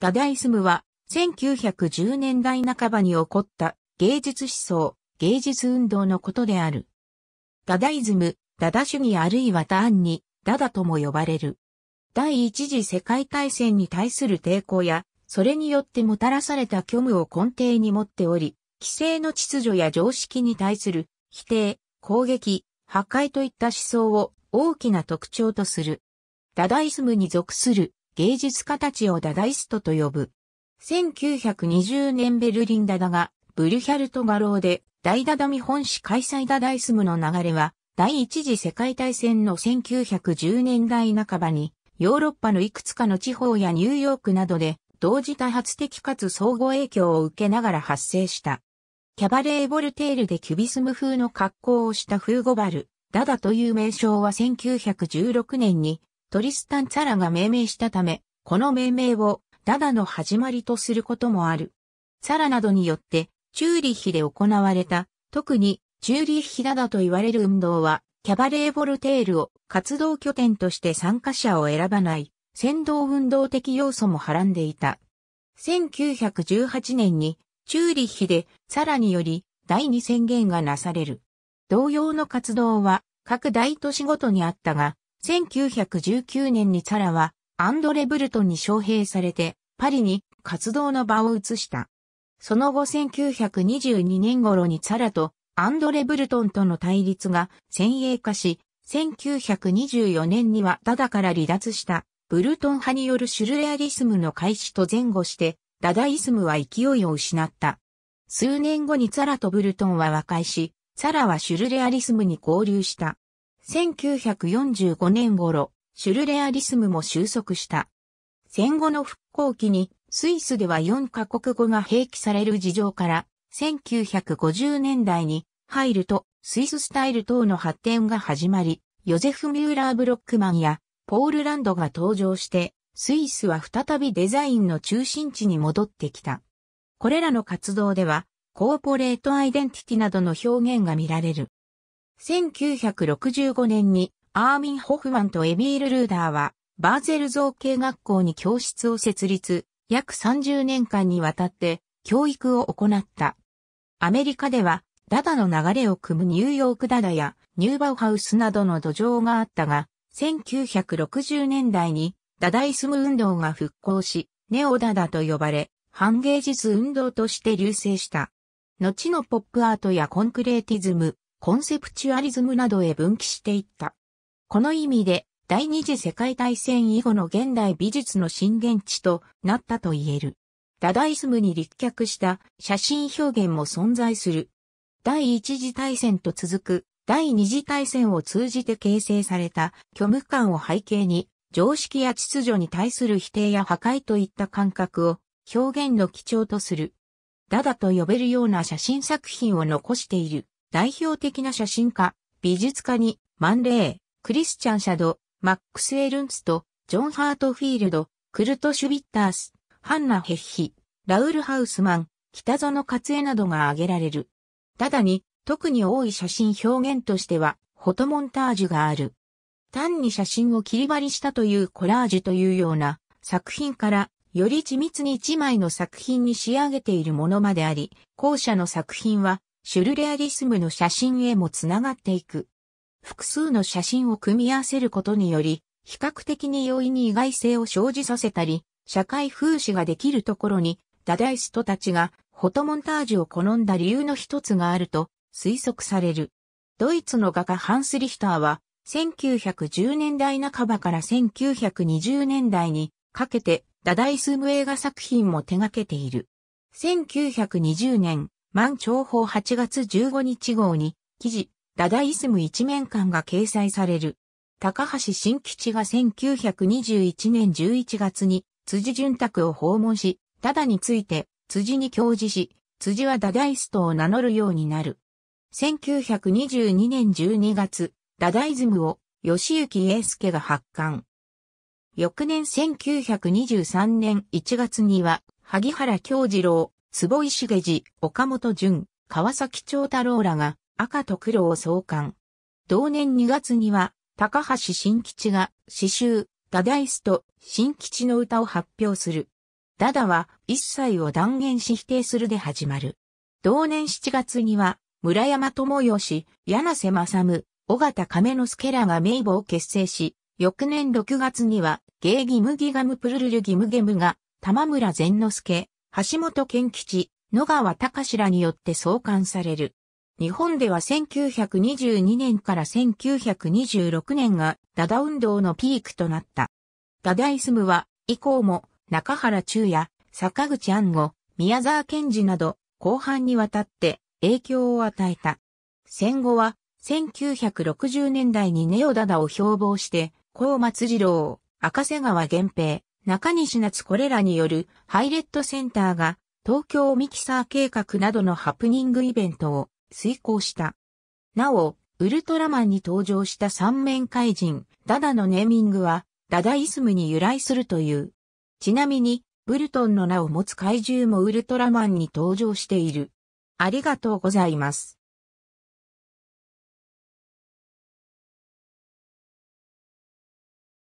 ダダイスムは、1910年代半ばに起こった芸術思想、芸術運動のことである。ダダイズム、ダダ主義あるいはンに、ダダとも呼ばれる。第一次世界大戦に対する抵抗や、それによってもたらされた虚無を根底に持っており、規制の秩序や常識に対する否定、攻撃、破壊といった思想を大きな特徴とする。ダダイズムに属する芸術家たちをダダイストと呼ぶ。1920年ベルリンダダがブリュヒャルト画廊で大ダダ見本市開催ダダイスムの流れは第一次世界大戦の1910年代半ばにヨーロッパのいくつかの地方やニューヨークなどで同時多発的かつ相互影響を受けながら発生した。キャバレー・ボルテールでキュビスム風の格好をしたフーゴバル、ダダという名称は1916年にトリスタン・サラが命名したため、この命名をダダの始まりとすることもある。サラなどによって、チューリッヒで行われた、特にチューリッヒダダと言われる運動は、キャバレー・ボルテールを活動拠点として参加者を選ばない、先導運動的要素もはらんでいた。1918年に、チューリッヒで、サラにより、第二宣言がなされる。同様の活動は、各大都市ごとにあったが、1919年にサラはアンドレ・ブルトンに招聘されてパリに活動の場を移した。その後1922年頃にサラとアンドレ・ブルトンとの対立が先鋭化し、1924年にはダダから離脱したブルトン派によるシュルレアリスムの開始と前後して、ダダイスムは勢いを失った。数年後にサラとブルトンは和解し、サラはシュルレアリスムに合流した。1945年頃、シュルレアリスムも収束した。戦後の復興期に、スイスでは4カ国語が併記される事情から、1950年代に入ると、スイススタイル等の発展が始まり、ヨゼフ・ミューラー・ブロックマンや、ポールランドが登場して、スイスは再びデザインの中心地に戻ってきた。これらの活動では、コーポレートアイデンティティなどの表現が見られる。1965年にアーミン・ホフマンとエビール・ルーダーはバーゼル造形学校に教室を設立、約30年間にわたって教育を行った。アメリカではダダの流れを組むニューヨークダダやニューバウハウスなどの土壌があったが、1960年代にダダイスム運動が復興し、ネオダダと呼ばれ、反芸術運動として隆盛した。後のポップアートやコンクレーティズム、コンセプチュアリズムなどへ分岐していった。この意味で、第二次世界大戦以後の現代美術の震源地となったと言える。ダダイズムに立脚した写真表現も存在する。第一次大戦と続く第二次大戦を通じて形成された虚無感を背景に、常識や秩序に対する否定や破壊といった感覚を表現の基調とする。ダダと呼べるような写真作品を残している。代表的な写真家、美術家に、マンレー、クリスチャン・シャド、マックス・エルンスト、ジョン・ハートフィールド、クルト・シュビッタース、ハンナ・ヘッヒ、ラウル・ハウスマン、北園勝恵などが挙げられる。ただに、特に多い写真表現としては、フォトモンタージュがある。単に写真を切り張りしたというコラージュというような作品から、より緻密に一枚の作品に仕上げているものまであり、後者の作品はシュルレアリスムの写真へもつながっていく。複数の写真を組み合わせることにより、比較的に容易に意外性を生じさせたり、社会風刺ができるところに、ダダイストたちがフォトモンタージュを好んだ理由の一つがあると推測される。ドイツの画家ハンス・リヒターは、1910年代半ばから1920年代にかけてダダイスム映画作品も手掛けている。1920年、満潮法8月15日号に、記事、ダダイスム一面間が掲載される。高橋新吉が1921年11月に辻潤沢を訪問し、ダダについて辻に教示し、辻はダダイストを名乗るようになる。1922年12月、ダダイズムを吉行英介が発刊。翌年1923年1月には、萩原京次郎、坪井茂次、岡本淳、川崎長太郎らが赤と黒を創刊。同年2月には、高橋新吉が詩集、ダダイスと新吉の歌を発表する。ダダは一切を断言し否定するで始まる。同年7月には、村山智義、柳瀬正夢、尾形亀之助らが名簿を結成し、翌年6月には、芸義ムギガムプルルルギムゲムが、玉村善之助、橋本健吉、野川隆らによって創刊される。日本では1922年から1926年がダダ運動のピークとなった。ダダイスムは以降も中原中也、坂口安吾、宮沢賢治など後半にわたって影響を与えた。戦後は1960年代にネオダダを標榜して、高松次郎、赤瀬川源平、中西夏これらによるハイレットセンターが東京ミキサー計画などのハプニングイベントを遂行した。なお、ウルトラマンに登場した三面怪人、ダダのネーミングは、ダダイスムに由来するという。ちなみに、ブルトンの名を持つ怪獣もウルトラマンに登場している。ありがとうございます。